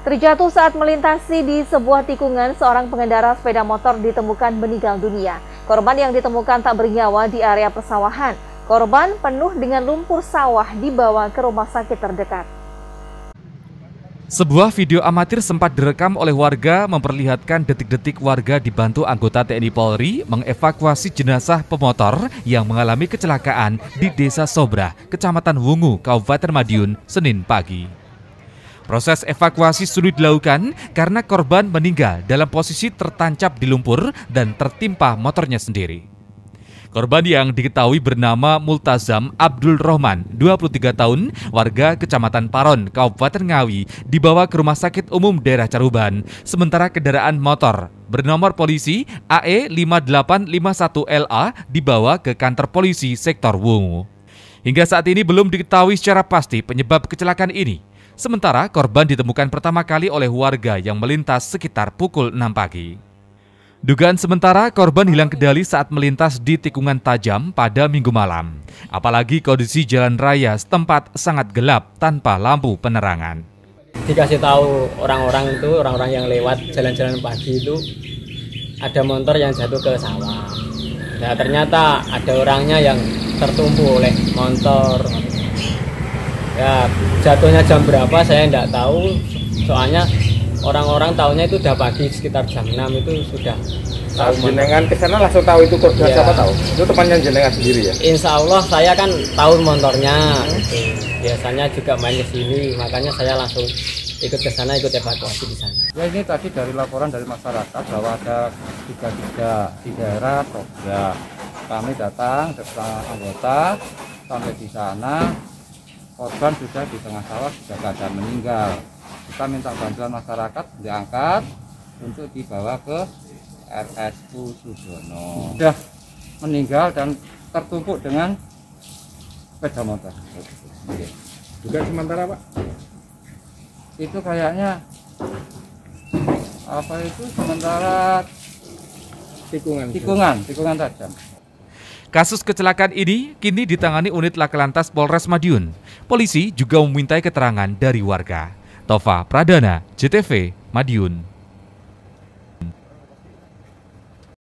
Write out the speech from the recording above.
Terjatuh saat melintasi di sebuah tikungan, seorang pengendara sepeda motor ditemukan meninggal dunia. Korban yang ditemukan tak bernyawa di area persawahan. Korban penuh dengan lumpur sawah dibawa ke rumah sakit terdekat. Sebuah video amatir sempat direkam oleh warga memperlihatkan detik-detik warga dibantu anggota TNI Polri mengevakuasi jenazah pemotor yang mengalami kecelakaan di Desa Sobra, Kecamatan Wungu, Kabupaten Madiun, Senin pagi. Proses evakuasi sulit dilakukan karena korban meninggal dalam posisi tertancap di lumpur dan tertimpa motornya sendiri. Korban yang diketahui bernama Multazam Abdul Rohman, 23 tahun, warga Kecamatan Paron, Kabupaten Ngawi, dibawa ke Rumah Sakit Umum Daerah Caruban. Sementara kendaraan motor bernomor polisi AE 5851LA dibawa ke kantor polisi sektor Wungu. Hingga saat ini belum diketahui secara pasti penyebab kecelakaan ini. Sementara korban ditemukan pertama kali oleh warga yang melintas sekitar pukul 6 pagi. Dugaan sementara korban hilang kendali saat melintas di tikungan tajam pada minggu malam. Apalagi kondisi jalan raya setempat sangat gelap tanpa lampu penerangan. Dikasih tahu orang-orang itu, orang-orang yang lewat jalan-jalan pagi itu ada motor yang jatuh ke sawah. Nah ternyata ada orangnya yang tertumpu oleh motor, ya jatuhnya jam berapa saya tidak tahu soalnya orang-orang tahunya itu udah pagi sekitar jam 6 itu sudah tahu jenengan ke sana langsung tahu itu korban ya. siapa tahu itu temannya jenengan sendiri ya Insya Allah saya kan tahu motornya hmm. Gitu. biasanya juga main ke sini makanya saya langsung ikut ke sana ikut evakuasi di sana ya ini tadi dari laporan dari masyarakat bahwa ada tiga tiga di daerah Jogja kami datang serta anggota sampai di sana korban sudah di tengah sawah sudah keadaan meninggal kita minta bantuan masyarakat diangkat untuk dibawa ke RSU Sudono sudah meninggal dan tertumpuk dengan sepeda motor iya. juga sementara pak itu kayaknya apa itu sementara tikungan tikungan tikungan tajam Kasus kecelakaan ini kini ditangani unit laka lantas Polres Madiun. Polisi juga memintai keterangan dari warga. Tova Pradana, JTV, Madiun.